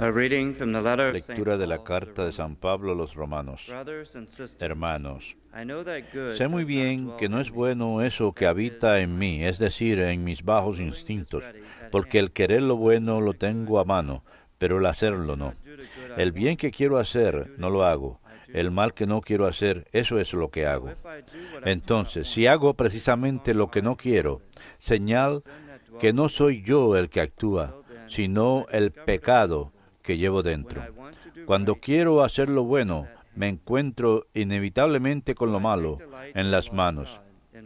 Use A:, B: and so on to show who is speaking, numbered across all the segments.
A: Lectura de la carta de San Pablo a los romanos. Hermanos, sé muy bien que no es bueno eso que habita en mí, es decir, en mis bajos instintos, porque el querer lo bueno lo tengo a mano, pero el hacerlo no. El bien que quiero hacer, no lo hago. El mal que no quiero hacer, eso es lo que hago. Entonces, si hago precisamente lo que no quiero, señal que no soy yo el que actúa, sino el pecado que llevo dentro. Cuando quiero hacer lo bueno, me encuentro inevitablemente con lo malo en las manos. Uh,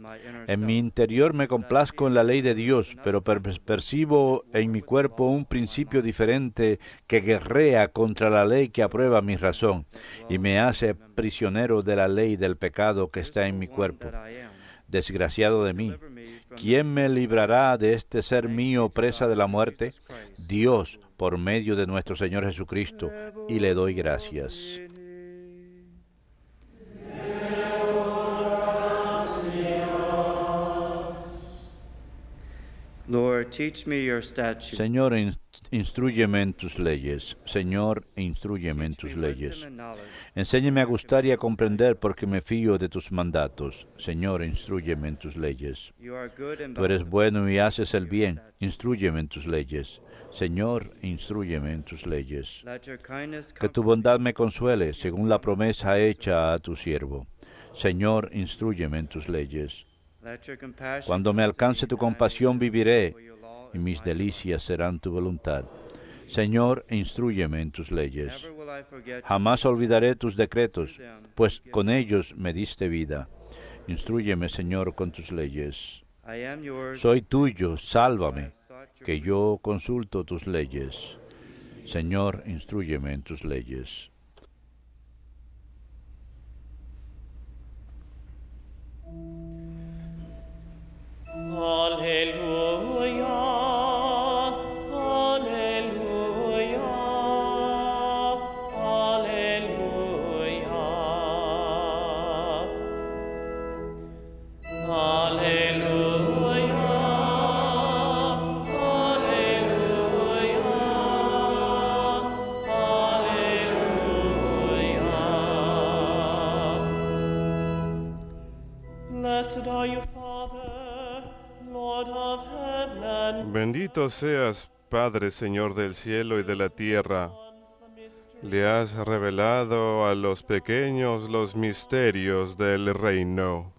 A: en mi interior me complazco en la ley de Dios, pero percibo en mi cuerpo un principio diferente que guerrea contra la ley que aprueba mi razón y me hace prisionero de la ley del pecado que está en mi cuerpo. Desgraciado de mí, ¿quién me librará de este ser mío presa de la muerte? Dios, por medio de nuestro Señor Jesucristo, y le doy gracias. Señor, instruyeme en tus leyes. Señor, instruyeme en tus leyes. Enséñeme a gustar y a comprender porque me fío de tus mandatos. Señor, instruyeme en tus leyes. Tú eres bueno y haces el bien. Instruyeme en tus leyes. Señor, instruyeme en tus leyes. Que tu bondad me consuele según la promesa hecha a tu siervo. Señor, instruyeme en tus leyes. Cuando me alcance tu compasión viviré y mis delicias serán tu voluntad. Señor, instruyeme en tus leyes. Jamás olvidaré tus decretos, pues con ellos me diste vida. Instruyeme, Señor, con tus leyes. Soy tuyo, sálvame, que yo consulto tus leyes. Señor, instruyeme en tus leyes. Aleluya.
B: seas, Padre, Señor del cielo y de la tierra. Le has revelado a los pequeños los misterios del reino.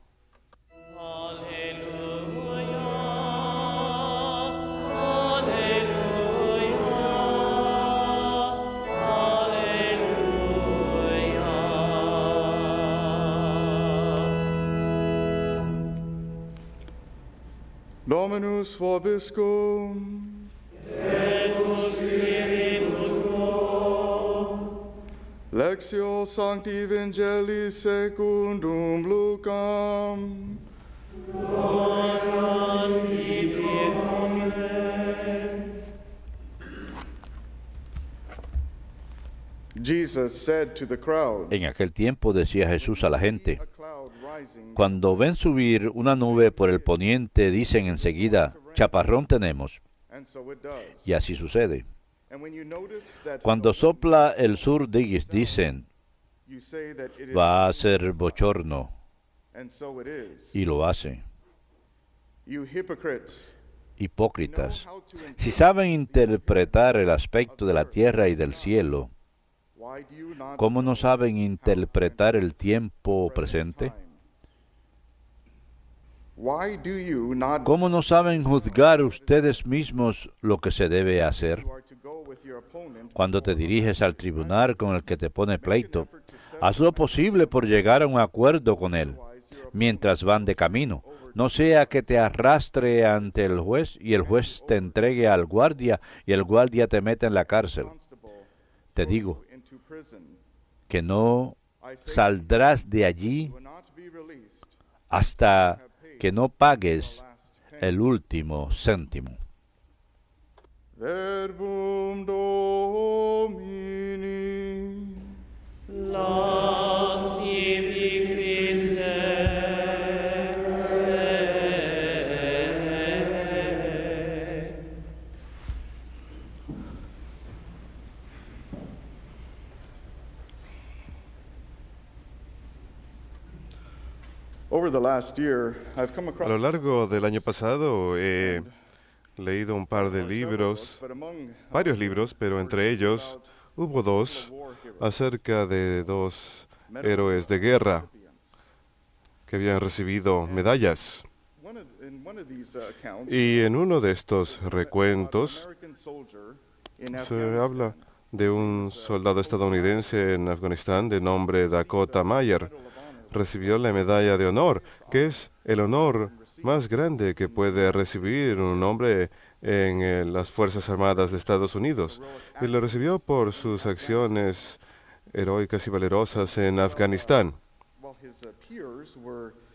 C: Dominus vobiscum. Lexio Sancti Evangelii secundum Lucam. Gloria
A: En aquel tiempo decía Jesús a la gente, cuando ven subir una nube por el poniente, dicen enseguida, chaparrón tenemos. Y así sucede. Cuando sopla el sur, dicen, va a ser bochorno. Y lo hace. Hipócritas, si saben interpretar el aspecto de la tierra y del cielo, ¿cómo no saben interpretar el tiempo presente? ¿Cómo no saben juzgar ustedes mismos lo que se debe hacer? Cuando te diriges al tribunal con el que te pone pleito, haz lo posible por llegar a un acuerdo con él mientras van de camino. No sea que te arrastre ante el juez y el juez te entregue al guardia y el guardia te meta en la cárcel. Te digo que no saldrás de allí hasta que no pagues el último céntimo.
C: A lo
B: largo del año pasado he leído un par de libros, varios libros, pero entre ellos hubo dos acerca de dos héroes de guerra que habían recibido medallas. Y en uno de estos recuentos se habla de un soldado estadounidense en Afganistán de nombre Dakota Mayer recibió la medalla de honor, que es el honor más grande que puede recibir un hombre en eh, las Fuerzas Armadas de Estados Unidos. Y lo recibió por sus acciones heroicas y valerosas en Afganistán.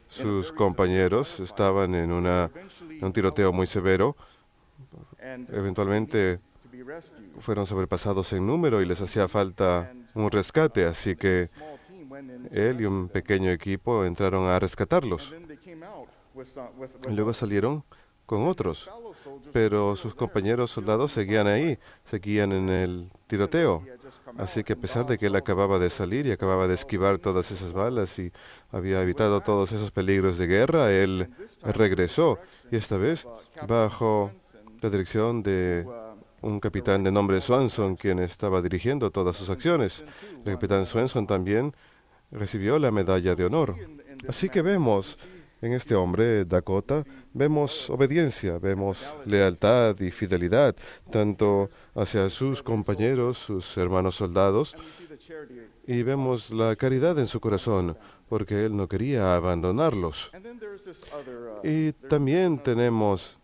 B: Sus compañeros estaban en, en un tiroteo muy severo. Eventualmente fueron sobrepasados en número y les hacía falta un rescate, así que él y un pequeño equipo entraron a rescatarlos. Luego salieron con otros, pero sus compañeros soldados seguían ahí, seguían en el tiroteo. Así que a pesar de que él acababa de salir y acababa de esquivar todas esas balas y había evitado todos esos peligros de guerra, él regresó y esta vez bajo la dirección de un capitán de nombre Swanson, quien estaba dirigiendo todas sus acciones. El capitán Swanson también recibió la medalla de honor. Así que vemos en este hombre, Dakota, vemos obediencia, vemos lealtad y fidelidad, tanto hacia sus compañeros, sus hermanos soldados, y vemos la caridad en su corazón, porque él no quería abandonarlos. Y también tenemos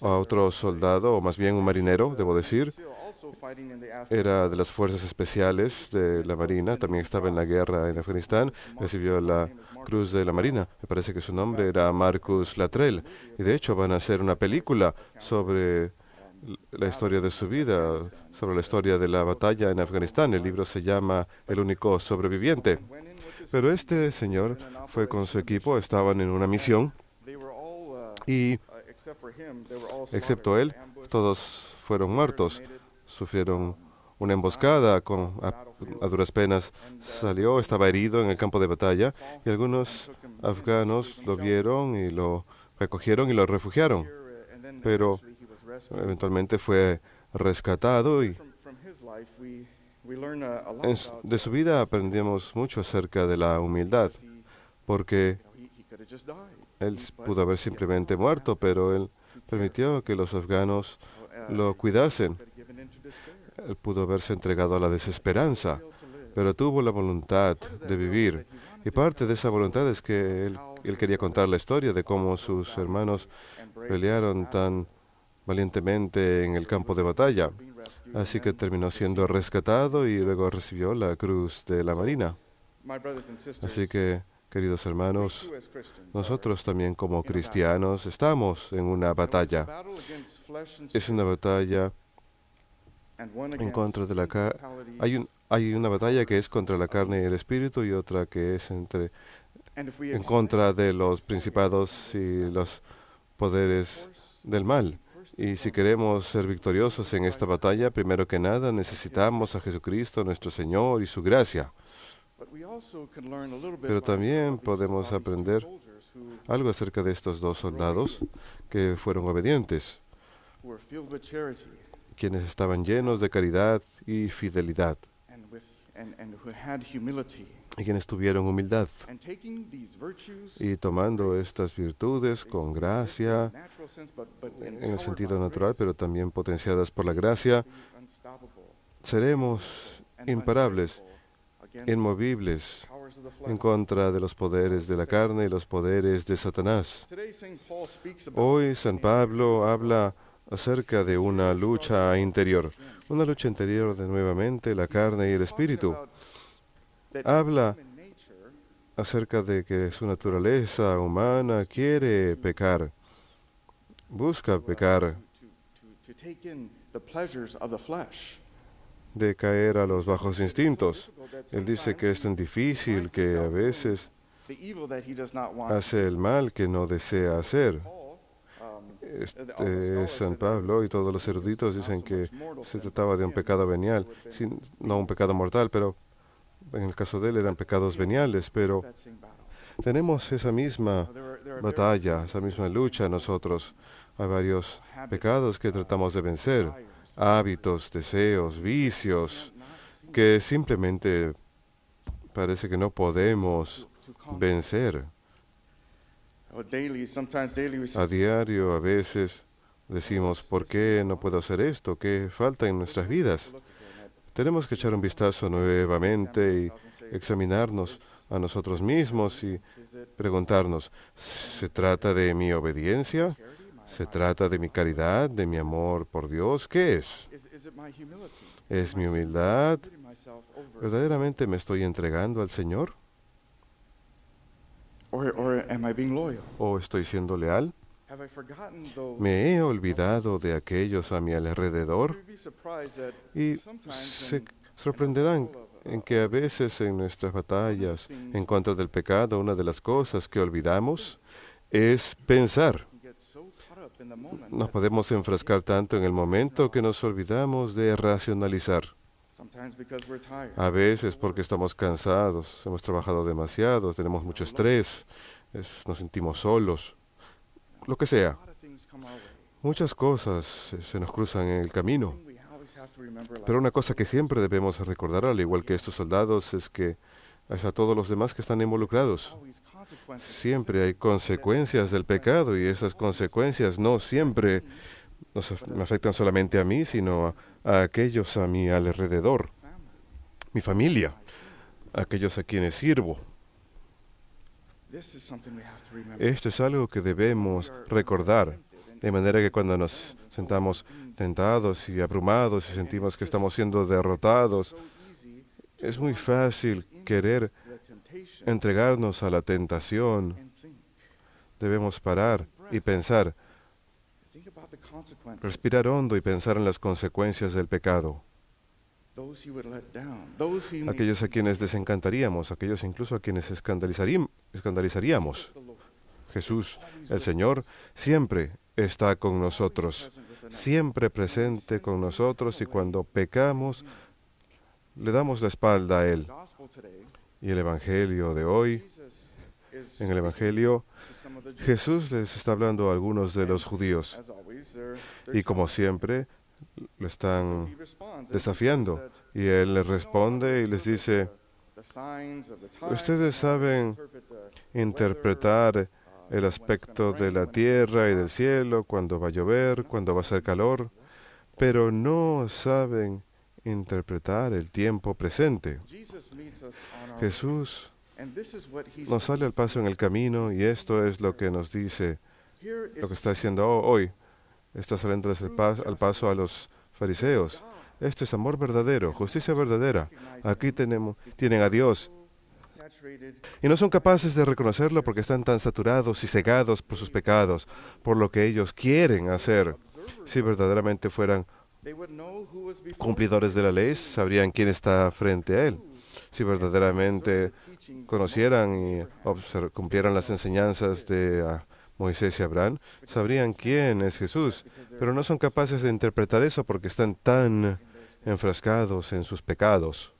B: a otro soldado, o más bien un marinero, debo decir, era de las fuerzas especiales de la Marina, también estaba en la guerra en Afganistán, recibió la Cruz de la Marina, me parece que su nombre era Marcus Latrell, y de hecho van a hacer una película sobre la historia de su vida, sobre la historia de la batalla en Afganistán. El libro se llama El único sobreviviente. Pero este señor fue con su equipo, estaban en una misión y excepto él, todos fueron muertos sufrieron una emboscada, con, a, duras penas salió, estaba herido en el campo de batalla y algunos afganos lo vieron y lo recogieron y lo refugiaron. Pero eventualmente fue rescatado y de su vida aprendimos mucho acerca de la humildad, porque
C: él pudo haber
B: simplemente muerto, pero él permitió que los afganos lo cuidasen él pudo haberse entregado a la desesperanza, pero tuvo la voluntad de vivir. Y parte de esa voluntad es que él, él quería contar la historia de cómo sus hermanos pelearon tan valientemente en el campo de batalla. Así que terminó siendo rescatado y luego recibió la cruz de la Marina. Así que, queridos hermanos, nosotros también como cristianos estamos en una batalla. Es una batalla
C: en contra de la
B: Hay, una batalla que es contra la carne y el espíritu y otra que es entre en contra de los principados y los poderes del mal. Y si queremos ser victoriosos en esta batalla, primero que nada necesitamos a Jesucristo, nuestro Señor, y su gracia.
C: Pero también podemos aprender
B: algo acerca de estos dos soldados que fueron obedientes, quienes estaban llenos de caridad y fidelidad y quienes tuvieron humildad. Y tomando estas virtudes con gracia, en el sentido natural, pero también potenciadas por la gracia, seremos imparables, inmovibles en contra de los poderes de la carne y los poderes de Satanás. Hoy San Pablo habla acerca de una lucha interior, una lucha interior de nuevamente la carne y el espíritu. Habla acerca de que su naturaleza humana quiere pecar, busca pecar, de caer a los bajos instintos. Él dice que es tan difícil que a veces hace el mal que no desea hacer. Este, San Pablo y todos los eruditos dicen que se trataba de un pecado venial, no un pecado mortal, pero en el caso de él eran pecados veniales, pero tenemos esa misma batalla, esa misma lucha nosotros. Hay varios pecados que tratamos de vencer, hábitos, deseos, vicios, que simplemente parece que no podemos vencer. A diario, a veces, decimos, ¿por qué no puedo hacer esto? ¿Qué falta en nuestras vidas? Tenemos que echar un vistazo nuevamente y examinarnos a nosotros mismos y preguntarnos, ¿se trata de mi obediencia? ¿Se trata de mi caridad, de mi amor por Dios? ¿Qué es? ¿Es mi humildad? ¿Verdaderamente me estoy entregando al Señor? ¿O estoy siendo leal? ¿Me he olvidado de aquellos a mi alrededor? Y se sorprenderán en que a veces en nuestras batallas en contra del pecado, una de las cosas que olvidamos es pensar. Nos podemos enfrascar tanto en el momento que nos olvidamos de racionalizar. A veces porque estamos cansados, hemos trabajado demasiado, tenemos mucho estrés, nos sentimos solos, lo que sea. Muchas cosas se nos cruzan en el camino. Pero una cosa que siempre debemos recordar, al igual que estos soldados, es que a todos los demás que están involucrados. Siempre hay consecuencias del pecado y esas consecuencias no siempre no me afectan solamente a mí, sino a, aquellos a mi alrededor, mi familia, aquellos a quienes sirvo. Esto es algo que debemos recordar, de manera que cuando nos sentamos tentados y abrumados y sentimos que estamos siendo derrotados, es muy fácil querer entregarnos a la tentación. Debemos parar y pensar, respirar hondo y pensar en las consecuencias del pecado. Aquellos a quienes desencantaríamos, aquellos incluso a quienes escandalizaríamos. Jesús, el Señor, siempre está con nosotros, siempre presente con nosotros y cuando pecamos le damos la espalda a Él. Y el Evangelio de hoy, en el Evangelio, Jesús les está hablando a algunos de los judíos y como siempre, lo están desafiando. Y él les responde y les dice, ustedes saben interpretar el aspecto de la tierra y del cielo, cuando va a llover, cuando va a ser calor, pero no saben interpretar el tiempo presente.
C: Jesús nos sale
B: al paso en el camino y esto es lo que nos dice, lo que está diciendo hoy. Estas saliendo al mm, paso, al paso a los fariseos. Esto es amor verdadero, justicia verdadera. Aquí tenemos, tienen a Dios. Y no son capaces de reconocerlo porque están tan saturados y cegados por sus pecados, por lo que ellos quieren hacer. Si verdaderamente fueran cumplidores de la ley, sabrían quién está frente a él. Si verdaderamente conocieran y cumplieran las enseñanzas de ah, Moisés y Abraham, sabrían quién es Jesús, pero no son capaces de interpretar eso porque están tan enfrascados en sus pecados.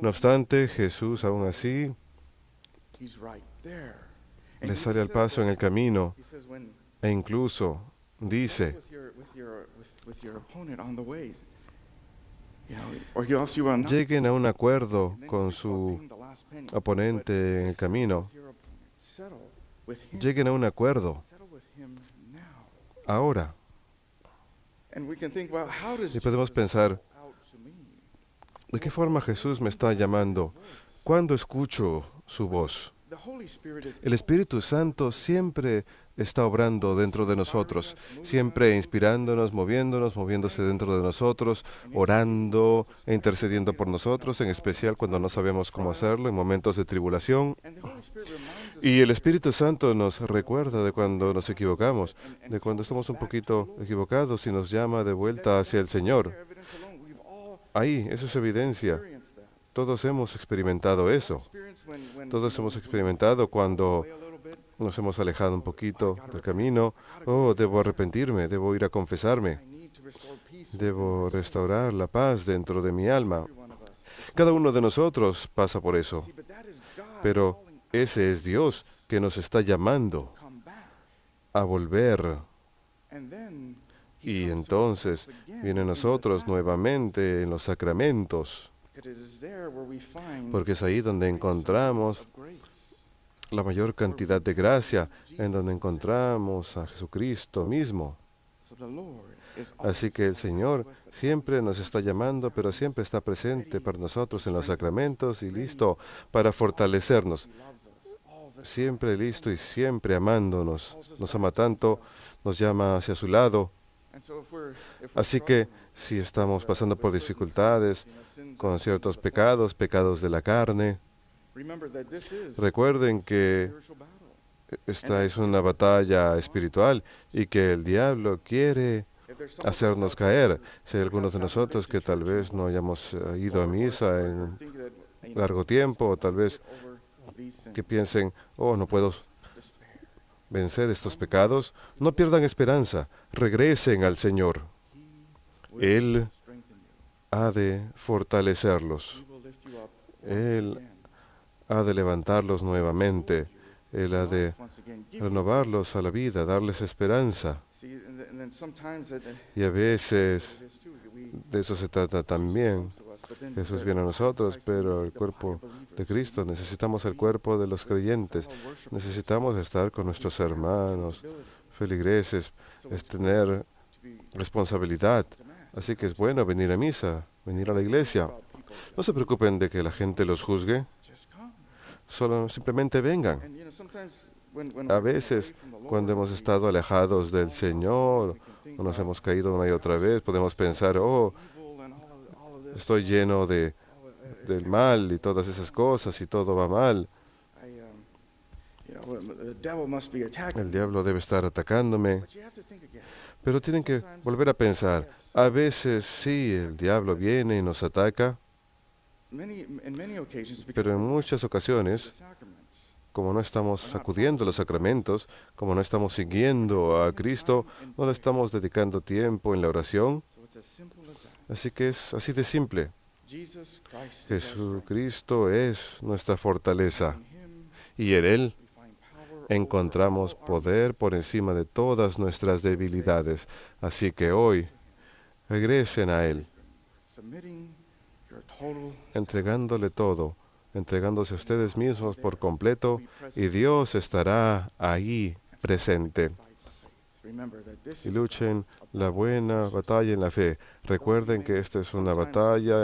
B: No obstante, Jesús aún así
C: le sale al paso en el camino
B: e incluso dice, lleguen a un acuerdo con su oponente en el camino
C: lleguen a un acuerdo ahora. Y podemos pensar,
B: ¿de qué forma Jesús me está llamando? ¿Cuándo escucho su voz? El Espíritu Santo siempre está obrando dentro de nosotros, siempre inspirándonos, moviéndonos, moviéndose dentro de nosotros, orando e intercediendo por nosotros, en especial cuando no sabemos cómo hacerlo, en momentos de tribulación. Y el Espíritu Santo nos recuerda de cuando nos equivocamos, de cuando estamos un poquito equivocados y nos llama de vuelta hacia el Señor. Ahí, eso es evidencia todos hemos experimentado eso. Todos hemos experimentado cuando nos hemos alejado un poquito del camino. Oh, debo arrepentirme, debo ir a confesarme. Debo restaurar la paz dentro de mi alma. Cada uno de nosotros pasa por eso. Pero ese es Dios que nos está llamando a volver. Y entonces viene a nosotros nuevamente en los sacramentos porque es ahí donde encontramos la mayor cantidad de gracia, en donde encontramos a Jesucristo mismo. Así que el Señor siempre nos está llamando, pero siempre está presente para nosotros en los sacramentos y listo para fortalecernos. Siempre listo y siempre amándonos. Nos ama tanto, nos llama hacia su lado Así que si estamos pasando por dificultades con ciertos pecados, pecados de la carne, recuerden que esta es una batalla espiritual y que el diablo quiere hacernos caer. Si hay algunos de nosotros que tal vez no hayamos eh, ido a misa en largo tiempo, o tal vez que piensen, oh, no puedo vencer estos pecados, no pierdan esperanza, regresen al Señor. Él ha de fortalecerlos. Él ha de levantarlos nuevamente. Él ha de renovarlos a la vida, darles esperanza. Y a veces de eso se trata también. Jesús viene a nosotros, pero el cuerpo de Cristo, necesitamos el cuerpo de los creyentes, necesitamos estar con nuestros hermanos feligreses, es tener responsabilidad. Así que es bueno venir a misa, venir a la iglesia. No se preocupen de que la gente los juzgue, solo simplemente vengan.
C: A veces,
B: cuando hemos estado alejados del Señor, o nos hemos caído una y otra vez, podemos pensar, oh, estoy lleno de, del mal y todas esas cosas y todo va mal.
C: Um, el
B: diablo debe estar atacándome. Pero tienen que volver a pensar. A veces sí, el diablo viene y nos ataca. Pero en muchas ocasiones, como no estamos sacudiendo a los sacramentos, como no estamos siguiendo a Cristo, no le estamos dedicando tiempo en la oración. Así que es así de simple. Jesucristo es nuestra fortaleza y en Él encontramos poder por encima de todas nuestras debilidades. Así que hoy regresen a Él, entregándole todo, entregándose a ustedes mismos por completo y Dios estará ahí presente y luchen la buena batalla en la fe. Recuerden que esta es una batalla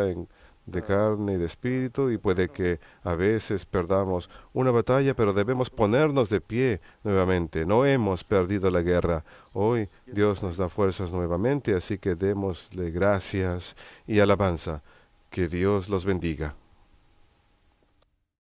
B: de carne y de espíritu y puede que a veces perdamos una batalla, pero debemos ponernos de pie nuevamente. No hemos perdido la guerra. Hoy Dios nos da fuerzas nuevamente, así que démosle gracias y alabanza. Que Dios los bendiga.